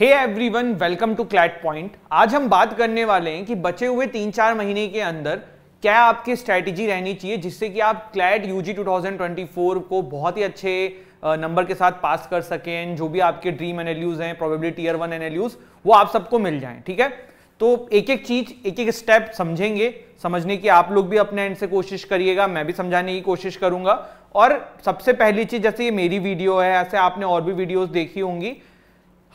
hey everyone welcome to CLAT point आज हम बात करने वाले हैं कि बचे हुए तीन चार महीने के अंदर क्या आपकी स्ट्रैटेजी रहनी चाहिए जिससे कि आप क्लैट यूजी 2024 को बहुत ही अच्छे नंबर के साथ पास कर सकें जो भी आपके ड्रीम एनएलयूज हैं प्रोबेबिलिटी ईयर वन एनएलयूज वो आप सबको मिल जाएं ठीक है तो एक एक चीज एक एक स्टेप समझेंगे समझने की आप लोग भी अपने एंड से कोशिश करिएगा मैं भी समझाने की कोशिश करूंगा और सबसे पहली चीज जैसे ये मेरी वीडियो है ऐसे आपने और भी वीडियोस देखी होंगी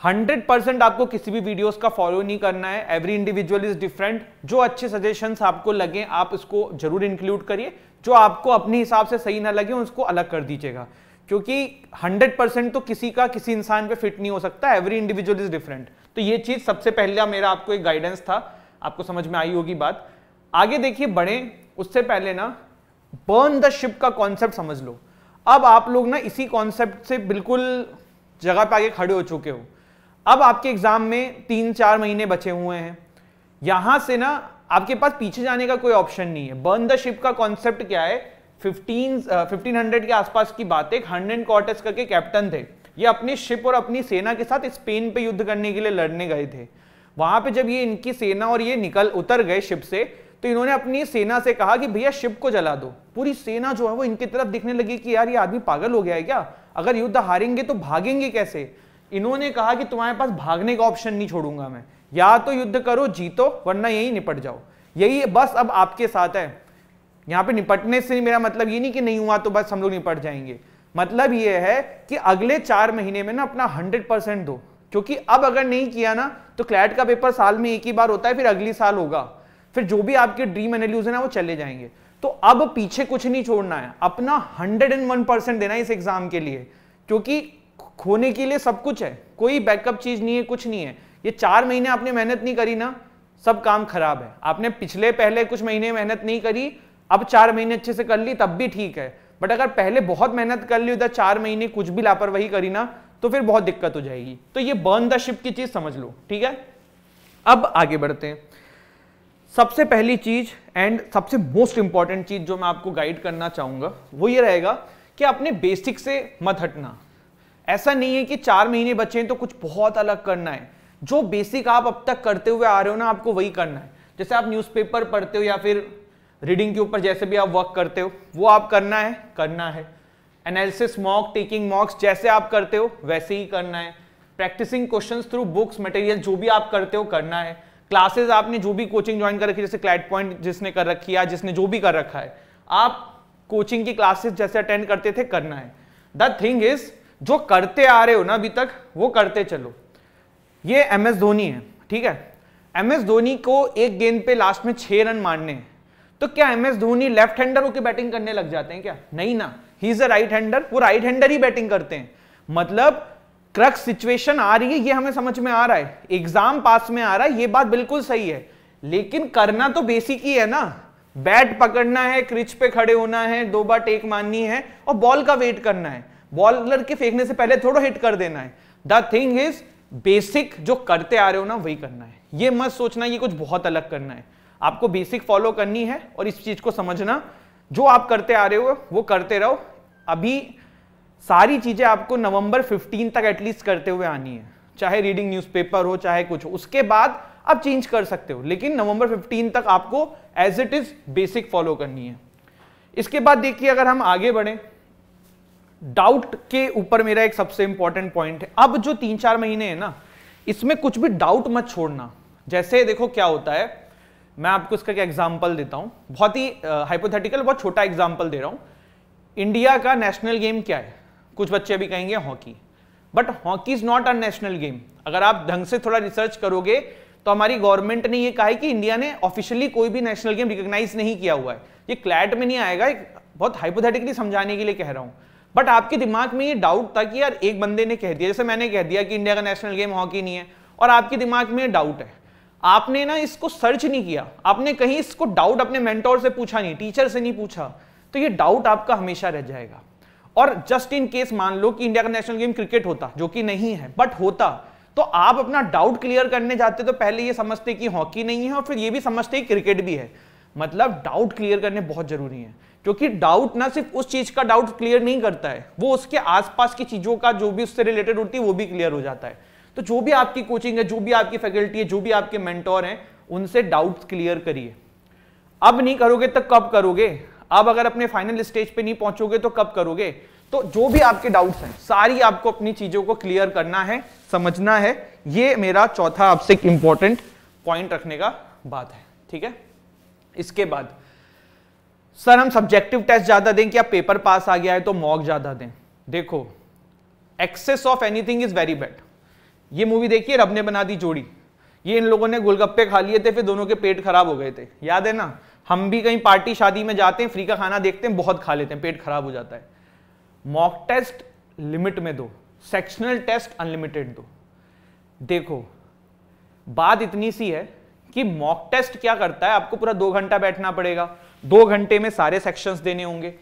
हंड्रेड परसेंट आपको किसी भी वीडियोस का फॉलो नहीं करना है एवरी इंडिविजुअल इज डिफरेंट जो अच्छे सजेशन आपको लगे आप इसको जरूर इंक्लूड करिए जो आपको अपने हिसाब से सही ना लगे उसको अलग कर दीजिएगा क्योंकि 100 परसेंट तो किसी का किसी इंसान पे फिट नहीं हो सकता एवरी इंडिविजुअल इज डिफरेंट तो ये चीज़ सबसे पहले मेरा आपको एक गाइडेंस था आपको समझ में आई होगी बात आगे देखिए बढ़े उससे पहले ना बर्न द शिप का कॉन्सेप्ट समझ लो अब आप लोग ना इसी कॉन्सेप्ट से बिल्कुल जगह पे आगे खड़े हो चुके हो अब आपके एग्जाम में तीन चार महीने बचे हुए हैं यहां से ना आपके पास पीछे जाने का कोई ऑप्शन नहीं है बर्न द शिप का कॉन्सेप्ट क्या है 15 1500 uh, के आसपास की बात है हंड्रेड क्वार्टर्स करके कैप्टन थे ये अपनी शिप और अपनी सेना के साथ स्पेन पे युद्ध करने के लिए लड़ने गए थे वहां पे जब ये इनकी सेना और ये निकल उतर गए शिप से तो इन्होंने अपनी सेना से कहा कि भैया शिप को जला दो पूरी सेना जो है वो इनकी तरफ दिखने लगी कि यार ये आदमी पागल हो गया है क्या अगर युद्ध हारेंगे तो भागेंगे कैसे इन्होंने कहा कि तुम्हारे पास भागने का ऑप्शन नहीं छोड़ूंगा मैं या तो युद्ध करो जीतो वरना यही निपट जाओ यही बस अब आपके साथ है यहां पे निपटने से मेरा मतलब ये नहीं कि नहीं हुआ तो बस हम लोग निपट जाएंगे मतलब ये है कि अगले चार महीने में ना अपना हंड्रेड परसेंट दो क्योंकि अब अगर नहीं किया ना तो क्लैट का पेपर साल में एक ही बार होता है फिर अगली साल होगा फिर जो भी आपके ड्रीम एनल्यूज है ना वो चले जाएंगे तो अब पीछे कुछ नहीं छोड़ना है अपना हंड्रेड परसेंट देना है इस एग्जाम के लिए क्योंकि खोने के लिए सब कुछ है कोई बैकअप चीज नहीं है कुछ नहीं है ये चार महीने आपने मेहनत नहीं करी ना सब काम खराब है आपने पिछले पहले कुछ महीने मेहनत नहीं करी अब चार महीने अच्छे से कर ली तब भी ठीक है बट अगर पहले बहुत मेहनत कर ली उधर चार महीने कुछ भी लापरवाही करी ना तो फिर बहुत दिक्कत हो जाएगी तो ये बर्न द शिप की चीज समझ लो ठीक है अब आगे बढ़ते हैं सबसे पहली चीज एंड सबसे मोस्ट इंपॉर्टेंट चीज जो मैं आपको गाइड करना चाहूंगा वो ये रहेगा कि अपने बेसिक से मत हटना ऐसा नहीं है कि चार महीने बचे हैं तो कुछ बहुत अलग करना है जो बेसिक आप अब तक करते हुए आ रहे हो ना आपको वही करना है जैसे आप न्यूज़पेपर पढ़ते हो या फिर रीडिंग के ऊपर जैसे भी आप वर्क करते हो वो आप करना है करना है एनालिसिस मॉक टेकिंग मॉक्स जैसे आप करते हो वैसे ही करना है practising question through books material जो भी आप करते हो करना है क्लासेज आपने जो भी कोचिंग ज्वाइन कर रखी जैसे क्लाइट पॉइंट जिसने कर रखी है जिसने जो भी कर रखा है आप कोचिंग की क्लासेस जैसे अटेंड करते थे करना है द थिंग इज़ जो करते आ रहे हो ना अभी तक वो करते चलो ये एम एस धोनी है ठीक है एम एस धोनी को एक गेंद पे लास्ट में छह रन मारने हैं तो क्या M S Dhoni left hander होकर बैटिंग करने लग जाते हैं क्या नहीं ना ही इज अ राइट हैंडर वो राइट हैंडर ही बैटिंग करते हैं मतलब क्रक्स सिचुएशन आ रही है ये हमें समझ में आ रहा है एग्जाम पास में आ रहा है ये बात बिल्कुल सही है लेकिन करना तो बेसिक ही है ना बैट पकड़ना है क्रिच पे खड़े होना है दो बार टेक मारनी है और बॉल का वेट करना है बॉलर के फेंकने से पहले थोड़ा हिट कर देना है द थिंग इज बेसिक जो करते आ रहे हो ना वही करना है ये मत सोचना ये कुछ बहुत अलग करना है आपको बेसिक फॉलो करनी है और इस चीज को समझना जो आप करते आ रहे हो वो करते रहो अभी सारी चीजें आपको नवंबर 15 तक एटलीस्ट करते हुए आनी है चाहे रीडिंग न्यूज़पेपर हो चाहे कुछ हो उसके बाद आप चेंज कर सकते हो लेकिन नवंबर 15 तक आपको as it is basic follow करनी है इसके बाद देखिए अगर हम आगे बढ़े डाउट के ऊपर मेरा एक सबसे इंपॉर्टेंट पॉइंट है अब जो तीन चार महीने है ना इसमें कुछ भी डाउट मत छोड़ना जैसे देखो क्या होता है मैं आपको इसका क्या एग्जाम्पल देता हूं बहुत ही हाइपोथेटिकल बहुत छोटा एग्जाम्पल दे रहा हूं इंडिया का नेशनल गेम क्या है कुछ बच्चे अभी कहेंगे hockey but hockey is not a national game अगर आप ढंग से थोड़ा रिसर्च करोगे तो हमारी गवर्नमेंट ने ये कहा है कि इंडिया ने ऑफिशियली कोई भी नेशनल गेम रिकॉग्नाइज नहीं किया हुआ है ये क्लैट में नहीं आएगा बहुत हाइपोथेटिकली समझाने के लिए कह रहा हूं बट आपके दिमाग में ये डाउट था कि यार एक बंदे ने कह दिया जैसे मैंने कह दिया कि इंडिया का नेशनल गेम हॉकी नहीं है और आपके दिमाग में डाउट है आपने ना इसको सर्च नहीं किया आपने कहीं इसको डाउट अपने मेंटोर से पूछा नहीं टीचर से नहीं पूछा तो ये डाउट आपका हमेशा रह जाएगा और जस्ट इन केस मान लो कि इंडिया का नेशनल गेम क्रिकेट होता जो कि नहीं है बट होता तो आप अपना डाउट क्लियर करने जाते तो पहले ये समझते कि हॉकी नहीं है और फिर ये भी समझते कि क्रिकेट भी है मतलब डाउट क्लियर करने बहुत जरूरी है क्योंकि डाउट ना सिर्फ उस चीज का डाउट क्लियर नहीं करता है वो उसके आसपास की चीजों का जो भी उससे रिलेटेड होती है वो भी क्लियर हो जाता है तो जो भी आपकी कोचिंग है जो भी आपकी फैकल्टी है जो भी आपके मेंटोर हैं उनसे डाउट क्लियर करिए अब नहीं करोगे तो कब करोगे अब अगर अपने फाइनल स्टेज पे नहीं पहुंचोगे तो कब करोगे तो जो भी आपके डाउट्स हैं सारी आपको अपनी चीजों को क्लियर करना है समझना है ये मेरा चौथा आपसे इंपॉर्टेंट पॉइंट रखने का बात है ठीक है इसके बाद सर हम सब्जेक्टिव टेस्ट ज़्यादा दें कि आप पेपर पास आ गया है तो मॉक ज़्यादा दें देखो excess of anything is very bad ये मूवी देखिए रब ने बना दी जोड़ी ये इन लोगों ने गोलगप्पे खा लिए थे फिर दोनों के पेट खराब हो गए थे याद है ना हम भी कहीं पार्टी शादी में जाते हैं फ्री का खाना देखते हैं बहुत खा लेते हैं पेट खराब हो जाता है मॉक टेस्ट लिमिट में दो सेक्शनल टेस्ट अनलिमिटेड दो देखो बात इतनी सी है कि मॉक टेस्ट क्या करता है आपको पूरा दो घंटा बैठना पड़ेगा दो घंटे में सारे सेक्शंस देने होंगे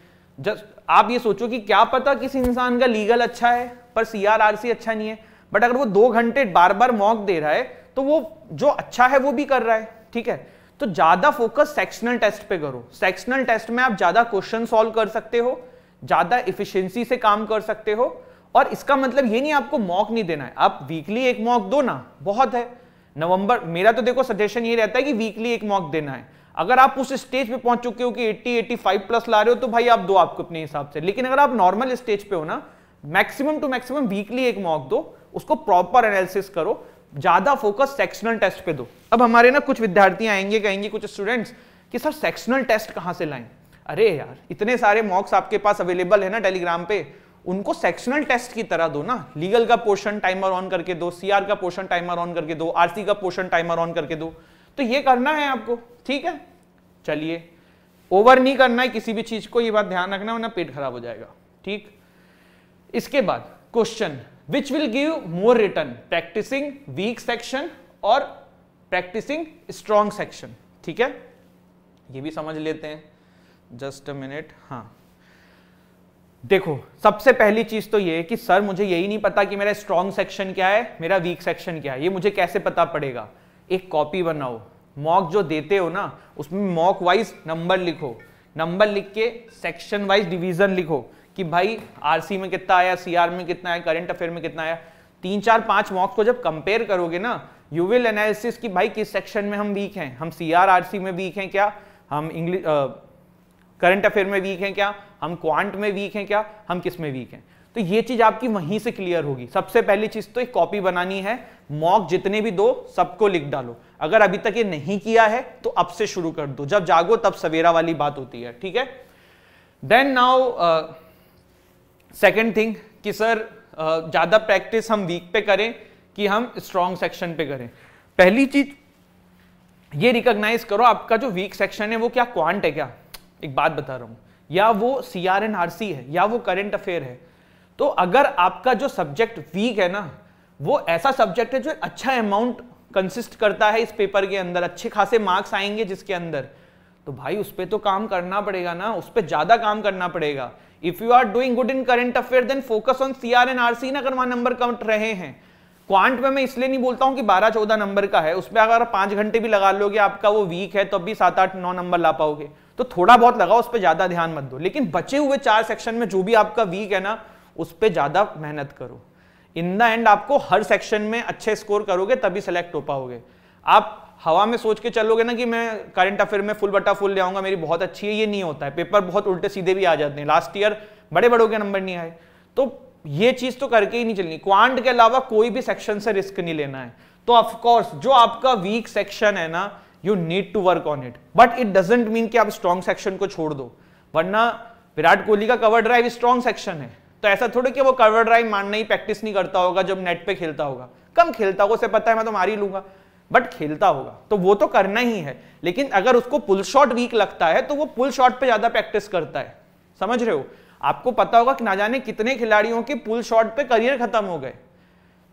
जस्ट आप ये सोचो कि क्या पता किसी इंसान का लीगल अच्छा है पर सीआरआरसी अच्छा नहीं है बट अगर वो दो घंटे बार बार मॉक दे रहा है तो वो जो अच्छा है वो भी कर रहा है ठीक है तो ज्यादा फोकस सेक्शनल टेस्ट पे करो सेक्शनल टेस्ट में आप ज्यादा क्वेश्चन सोल्व कर सकते हो ज्यादा इफिशियंसी से काम कर सकते हो और इसका मतलब ये नहीं आपको मॉक नहीं देना है आप वीकली एक मॉक दो ना बहुत है नवंबर मेरा तो देखो सजेशन ये रहता है कि वीकली एक मॉक देना है अगर आप उस स्टेज पे पहुंच चुके हो कि 80 85 प्लस ला रहे हो तो भाई आप दो आपको अपने हिसाब से लेकिन अगर आप नॉर्मल स्टेज पे हो ना मैक्सिमम टू मैक्सिमम वीकली एक मॉक दो उसको प्रॉपर एनालिसिस करो ज्यादा फोकस सेक्शनल टेस्ट पे दो अब हमारे ना कुछ विद्यार्थी आएंगे कहेंगे कुछ स्टूडेंट्स कि सर सेक्शनल टेस्ट कहां से लाएं अरे यार इतने सारे मॉक्स आपके पास अवेलेबल है ना टेलीग्राम पे उनको सेक्शनल टेस्ट की तरह दो ना लीगल का पोर्शन टाइमर ऑन करके दो सीआर का पोर्शन टाइमर ऑन करके दो आरसी का पोर्शन टाइमर ऑन करके दो तो ये करना है आपको ठीक है चलिए ओवर नहीं करना है किसी भी चीज को ये बात ध्यान रखना वरना पेट खराब हो जाएगा ठीक इसके बाद question which will give more return practising weak section और प्रैक्टिसिंग स्ट्रॉन्ग सेक्शन ठीक है ये भी समझ लेते हैं जस्ट अ मिनट हाँ देखो सबसे पहली चीज तो ये कि सर मुझे यही नहीं पता कि मेरा स्ट्रॉन्ग सेक्शन क्या है मेरा वीक सेक्शन क्या है ये मुझे कैसे पता पड़ेगा एक कॉपी बनाओ मॉक जो देते हो ना उसमें मॉक वाइज नंबर लिखो नंबर लिख के सेक्शन वाइज डिवीजन लिखो कि भाई आरसी में कितना आया सीआर में कितना आया करंट अफेयर में कितना आया तीन चार पांच मॉक्स को जब कंपेयर करोगे ना यू विल एनालिसिस कि भाई किस सेक्शन में हम वीक हैं हम सी आर आर सी में वीक हैं क्या हम इंग्लिश करंट अफेयर में वीक हैं क्या हम क्वांट में वीक हैं क्या हम किस में वीक हैं तो ये चीज आपकी वहीं से क्लियर होगी सबसे पहली चीज तो एक कॉपी बनानी है मॉक जितने भी दो सबको लिख डालो अगर अभी तक ये नहीं किया है तो अब से शुरू कर दो जब जागो तब सवेरा वाली बात होती है ठीक है देन नाउ सेकेंड थिंग कि सर uh, ज्यादा प्रैक्टिस हम वीक पे करें कि हम स्ट्रॉन्ग सेक्शन पे करें पहली चीज ये रिकॉग्नाइज करो आपका जो वीक सेक्शन है वो क्या क्वांट है क्या एक बात बता रहा हूं या वो C R N R C है या वो करेंट अफेयर है तो अगर आपका जो सब्जेक्ट वीक है ना वो ऐसा सब्जेक्ट है जो अच्छा अमाउंट कंसिस्ट करता है इस पेपर के अंदर अच्छे खासे मार्क्स आएंगे जिसके अंदर तो भाई उस पर तो काम करना पड़ेगा ना उस पर ज़्यादा काम करना पड़ेगा if you are doing good in current affair then focus on C R N R C ना अगर नंबर कम रहे हैं क्वांट में मैं इसलिए नहीं बोलता हूँ कि बारह चौदह नंबर का है उसमें अगर पांच घंटे भी लगा लोगे आपका वो वीक है तो भी सात आठ नौ नंबर ला पाओगे तो थोड़ा बहुत लगाओ उस पर ज्यादा ध्यान मत दो लेकिन बचे हुए चार सेक्शन में जो भी आपका वीक है ना उस पर ज्यादा मेहनत करो इन द एंड आपको हर सेक्शन में अच्छे स्कोर करोगे तभी सेलेक्ट हो पाओगे आप हवा में सोच के चलोगे ना कि मैं करंट अफेयर में फुल बटा फुल ले आऊंगा मेरी बहुत अच्छी है ये नहीं होता है पेपर बहुत उल्टे सीधे भी आ जाते हैं लास्ट ईयर बड़े बड़ों के नंबर नहीं आए तो ये चीज तो करके ही नहीं चलनी क्वांट के अलावा कोई भी सेक्शन से रिस्क नहीं लेना है तो ऑफकोर्स जो आपका वीक सेक्शन है ना you need to work on it but it doesn't mean कि आप स्ट्रॉन्ग सेक्शन को छोड़ दो वरना विराट कोहली का कवर ड्राइव स्ट्रॉन्ग सेक्शन है तो ऐसा थोड़ी कि वो कवर ड्राइव मानना ही प्रैक्टिस नहीं करता होगा जब नेट पे खेलता होगा कम खेलता होगा उसे पता है मैं तो मार ही लूंगा बट खेलता होगा तो वो तो करना ही है लेकिन अगर उसको पुल शॉट वीक लगता है तो वो पुल शॉट पे ज्यादा प्रैक्टिस करता है समझ रहे हो आपको पता होगा कि ना जाने कितने खिलाड़ियों के पुल शॉट पे करियर खत्म हो गए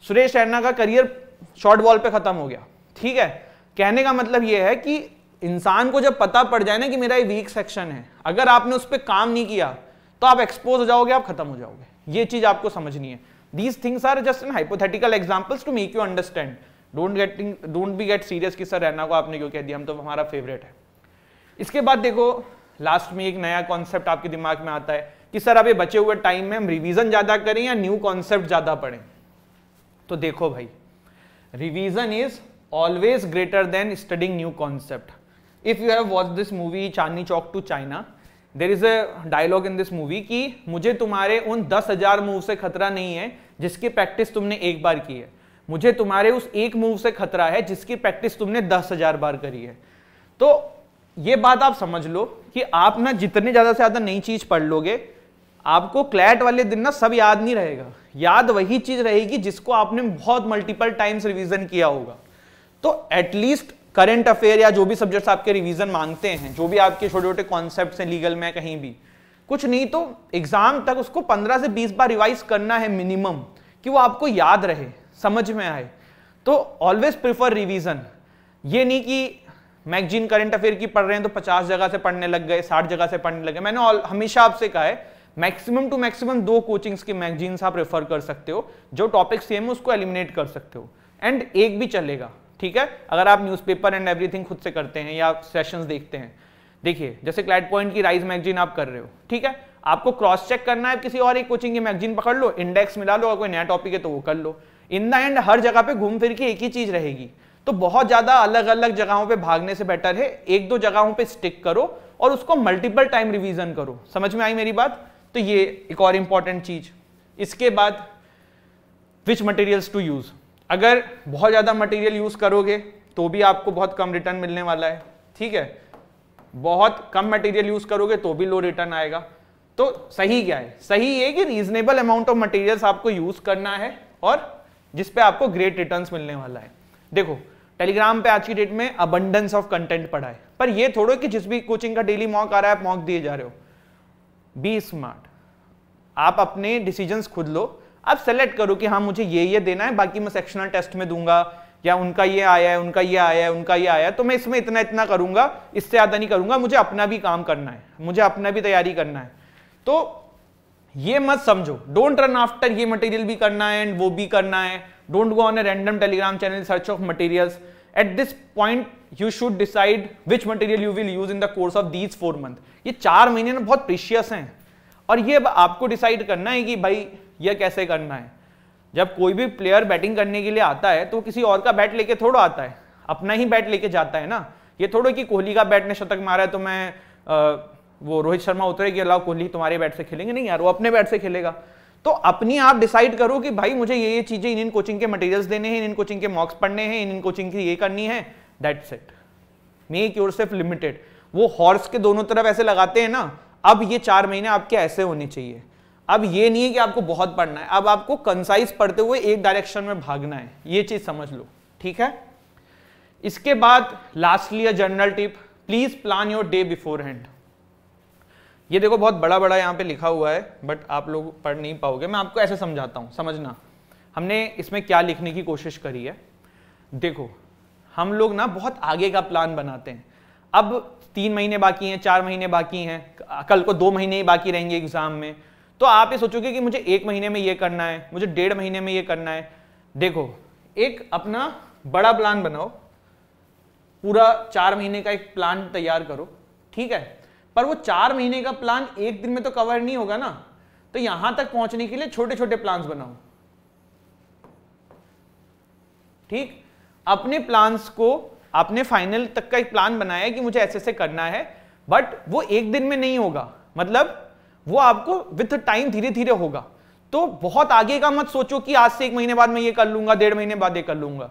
सुरेश रैना का करियर शॉर्ट बॉल पे खत्म हो गया ठीक है कहने का मतलब यह है कि इंसान को जब पता पड़ जाए ना कि मेरा ये वीक सेक्शन है अगर आपने उस पर काम नहीं किया तो आप एक्सपोज हो जाओगे आप खत्म हो जाओगे ये चीज आपको समझनी है these things are just an hypothetical examples to make you understand don't getting don't be get serious कि सर रहना को आपने क्यों कह दिया हम तो हमारा फेवरेट है इसके बाद देखो लास्ट में एक नया कॉन्सेप्ट आपके दिमाग में आता है कि सर अब ये बचे हुए टाइम में हम रिविजन ज़्यादा करें या न्यू कॉन्सेप्ट ज़्यादा पढ़ें तो देखो भाई revision is always greater than studying new concept if you have watch this movie Chandni Chowk to China there is a dialogue in this movie कि मुझे तुम्हारे उन दस हजार मूव से खतरा नहीं है जिसकी प्रैक्टिस तुमने एक बार की है मुझे तुम्हारे उस एक मूव से खतरा है जिसकी प्रैक्टिस तुमने दस हजार बार करी है तो ये बात आप समझ लो कि आप ना जितने ज्यादा से ज्यादा नई चीज पढ़ लोगे आपको क्लैट वाले दिन ना सब याद नहीं रहेगा याद वही चीज रहेगी जिसको आपने बहुत मल्टीपल टाइम्स रिवीजन किया होगा तो एटलीस्ट करंट अफेयर या जो भी सब्जेक्ट्स आपके रिवीजन मांगते हैं जो भी आपके छोटे छोटे कॉन्सेप्ट हैं लीगल में कहीं भी कुछ नहीं तो एग्जाम तक उसको 15 से 20 बार रिवाइज करना है मिनिमम कि वो आपको याद रहे समझ में आए तो ऑलवेज प्रिफर रिवीजन ये नहीं कि मैगजीन करंट अफेयर की पढ़ रहे हैं तो 50 जगह से पढ़ने लग गए 60 जगह से पढ़ने लग गए मैंने all, हमेशा आपसे कहा है मैक्सिमम टू मैक्सिमम दो कोचिंग्स के मैगजीन्स आप रेफर कर सकते हो जो टॉपिक सेम है उसको एलिमिनेट कर सकते हो एंड एक भी चलेगा ठीक है अगर आप न्यूज़पेपर एंड एवरीथिंग खुद से करते हैं या सेशंस देखते हैं देखिए जैसे क्लैट पॉइंट की राइज मैगजीन आप कर रहे हो ठीक है आपको क्रॉस चेक करना है किसी और एक कोचिंग की मैगजीन पकड़ लो इंडेक्स मिला लो और कोई नया टॉपिक है तो वो कर लो इन द एंड हर जगह पे घूम फिर के एक ही चीज रहेगी तो बहुत ज्यादा अलग अलग जगहों पे भागने से बेटर है एक दो जगहों पे स्टिक करो और उसको मल्टीपल टाइम रिवीजन करो समझ में आई मेरी बात तो ये एक और इंपॉर्टेंट चीज इसके बाद विच मटेरियल्स टू यूज़ अगर बहुत ज़्यादा मटेरियल यूज़ करोगे तो भी आपको बहुत कम रिटर्न मिलने वाला है ठीक है बहुत कम मटेरियल यूज़ करोगे तो भी लो रिटर्न आएगा तो सही क्या है सही ये कि रीजनेबल अमाउंट ऑफ मटेरियल्स आपको यूज़ करना है और जिसपे आपको ग्रेट रिटर्न मिलने वाला है देखो टेलीग्राम पे आज की डेट में अबंडेंस ऑफ कंटेंट पढ़ा है पर ये थोड़ो कि जिस भी कोचिंग का डेली मॉक आ रहा है आप मॉक दिए जा रहे हो बी स्मार्ट आप अपने डिसीजंस खुद लो अब सेलेक्ट करो कि हाँ मुझे ये ये देना है बाकी मैं सेक्शनल टेस्ट में दूंगा या उनका ये आया है उनका ये आया है उनका ये आया है तो मैं इसमें इतना इतना करूंगा इससे ज़्यादा नहीं करूंगा मुझे अपना भी काम करना है मुझे अपना भी तैयारी करना है तो ये मत समझो डोंट रन आफ्टर ये मटेरियल भी करना है एंड वो भी करना है don't go on a random Telegram channel search of materials at this point you should decide which material you will use in the course of these four month ये चार महीने ना बहुत प्रीशियस हैं और ये अब आपको डिसाइड करना है कि भाई यह कैसे करना है जब कोई भी प्लेयर बैटिंग करने के लिए आता है तो किसी और का बैट लेके थोड़ा आता है अपना ही बैट लेके जाता है ना ये थोड़ा कि कोहली का बैट ने शतक मारा है तो मैं आ, वो रोहित शर्मा उतरे कि अलाव कोहली तुम्हारे बैट से खेलेंगे नहीं यार वो अपने बैट से खेलेगा तो अपनी आप डिसाइड करो कि भाई मुझे ये ये चीज़ें इन इन कोचिंग के मटेरियल्स देने हैं इन इन कोचिंग के मॉक्स पढ़ने हैं इन इन कोचिंग की ये करनी है that's it make yourself limited वो हॉर्स के दोनों तरफ ऐसे लगाते हैं ना अब ये चार महीने आपके ऐसे होने चाहिए अब ये नहीं है कि आपको बहुत पढ़ना है अब आपको कंसाइज पढ़ते हुए एक डायरेक्शन में भागना है ये चीज समझ लो ठीक है इसके बाद lastly a general tip please plan your day beforehand ये देखो बहुत बड़ा बड़ा यहां पे लिखा हुआ है बट आप लोग पढ़ नहीं पाओगे मैं आपको ऐसे समझाता हूं समझना हमने इसमें क्या लिखने की कोशिश करी है देखो हम लोग ना बहुत आगे का प्लान बनाते हैं अब तीन महीने बाकी हैं चार महीने बाकी हैं कल को दो महीने ही बाकी रहेंगे एग्जाम में तो आप ये सोचोगे कि मुझे एक महीने में ये करना है मुझे डेढ़ महीने में ये करना है देखो एक अपना बड़ा प्लान बनाओ पूरा चार महीने का एक प्लान तैयार करो ठीक है पर वो चार महीने का प्लान एक दिन में तो कवर नहीं होगा ना तो यहां तक पहुंचने के लिए छोटे छोटे प्लान्स बनाओ ठीक अपने प्लान्स को आपने फाइनल तक का एक प्लान बनाया कि मुझे ऐसे ऐसे करना है बट वो एक दिन में नहीं होगा मतलब वो आपको विथ टाइम धीरे धीरे होगा तो बहुत आगे का मत सोचो कि आज से एक महीने बाद मैं ये कर लूंगा डेढ़ महीने बाद ये कर लूंगा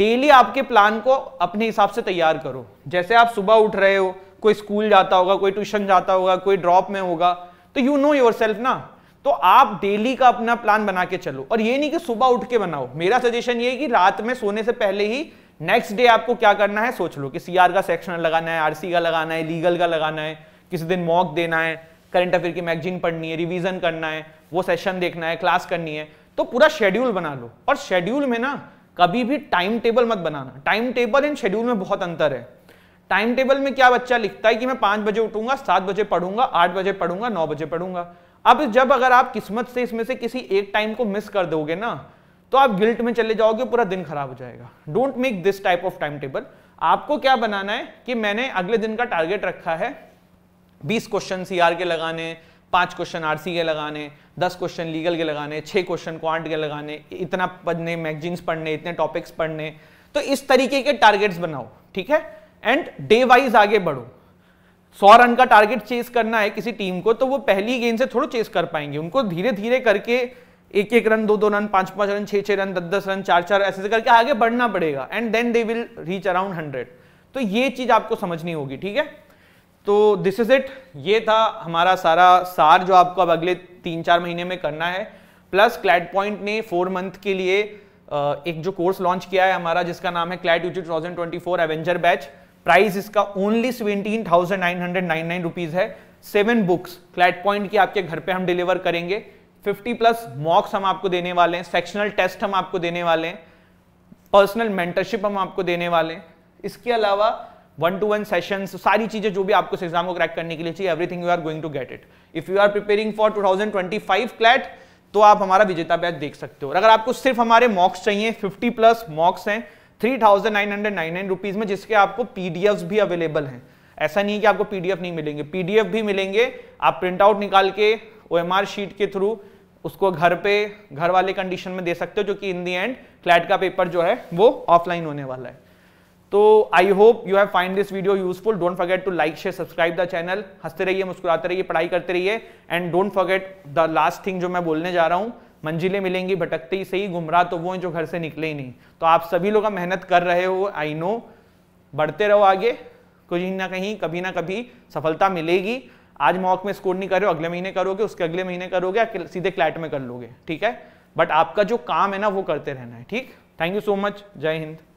डेली आपके प्लान को अपने हिसाब से तैयार करो जैसे आप सुबह उठ रहे हो कोई स्कूल जाता होगा कोई ट्यूशन जाता होगा कोई ड्रॉप में होगा तो यू नो योर सेल्फ ना तो आप डेली का अपना प्लान बना के चलो और ये नहीं कि सुबह उठ के बनाओ मेरा सजेशन ये है कि रात में सोने से पहले ही नेक्स्ट डे आपको क्या करना है सोच लो कि सीआर का सेक्शन लगाना है आरसी का लगाना है लीगल का लगाना है किसी दिन मॉक देना है करंट अफेयर की मैगजीन पढ़नी है रिवीजन करना है वो सेशन देखना है क्लास करनी है तो पूरा शेड्यूल बना लो और शेड्यूल में ना कभी भी टाइम टेबल मत बनाना टाइम टेबल एंड शेड्यूल में बहुत अंतर है टाइम टेबल में क्या बच्चा लिखता है कि मैं पांच बजे उठूंगा सात बजे पढ़ूंगा आठ बजे पढ़ूंगा नौ बजे पढ़ूंगा अब जब अगर आप किस्मत से इसमें से किसी एक टाइम को मिस कर दोगे ना तो आप गिल्ट में चले जाओगे पूरा दिन खराब हो जाएगा don't make this type of time table आपको क्या बनाना है कि मैंने अगले दिन का टारगेट रखा है बीस क्वेश्चन सी के लगाने पांच क्वेश्चन आरसी के लगाने दस क्वेश्चन लीगल के लगाने छह क्वेश्चन क्वांट के लगाने इतना पढ़ने मैगजीन्स पढ़ने इतने टॉपिक्स पढ़ने तो इस तरीके के टारगेट्स बनाओ ठीक है एंड डे वाइज आगे बढ़ो सौ रन का टारगेट चेस करना है किसी टीम को तो वो पहली गेंद से थोड़ा चेस कर पाएंगे उनको धीरे धीरे करके एक एक रन दो दो रन पांच पांच रन छह छह रन दस दस रन चार चार ऐसे करके आगे बढ़ना पड़ेगा and then they will reach around hundred तो ये चीज आपको समझनी होगी ठीक है तो दिस इज इट ये था हमारा सारा सार जो आपको अब अगले तीन चार महीने में करना है प्लस क्लैट पॉइंट ने फोर मंथ के लिए एक जो कोर्स लॉन्च किया है हमारा जिसका नाम है CLAT UG two thousand twenty four Avenger batch price इसका only seventeen thousand nine hundred nine nine rupees है सेवन बुक्स क्लैट पॉइंट की आपके घर पे हम डिलीवर करेंगे फिफ्टी प्लस मॉक्स हम आपको देने वाले हैं सेक्शनल टेस्ट हम आपको देने वाले हैं पर्सनल मेंटरशिप हम आपको देने वाले हैं इसके अलावा वन टू वन सेशन सारी चीजें जो भी आपको एग्जाम को क्रैक करने के लिए चाहिए everything you are going to get it if you are preparing for 2025 CLAT तो आप हमारा विजेता बैच देख सकते हो और अगर आपको सिर्फ हमारे मॉक्स चाहिए 50 प्लस मॉक्स हैं 3,999 रुपीज में जिसके आपको पीडीएफ भी अवेलेबल हैं ऐसा नहीं है कि आपको पीडीएफ नहीं मिलेंगे पीडीएफ भी मिलेंगे आप प्रिंट आउट निकाल के ओ शीट के थ्रू उसको घर पे घर वाले कंडीशन में दे सकते हो जो कि इन दी एंड क्लैट का पेपर जो है वो ऑफलाइन होने वाला है तो I hope you have find this video useful don't forget to like share subscribe the channel हंसते रहिए मुस्कुराते रहिए पढ़ाई करते रहिए and don't forget the last thing जो मैं बोलने जा रहा हूँ मंजिलें मिलेंगी भटकते ही सही गुमराह तो वो हैं जो घर से निकले ही नहीं तो आप सभी लोग मेहनत कर रहे हो आई नो बढ़ते रहो आगे कहीं ना कहीं कभी ना कभी सफलता मिलेगी आज मॉक में स्कोर नहीं कर रहे हो अगले महीने करोगे उसके अगले महीने करोगे या सीधे क्लैट में कर लोगे ठीक है बट आपका जो काम है ना वो करते रहना है ठीक थैंक यू सो मच जय हिंद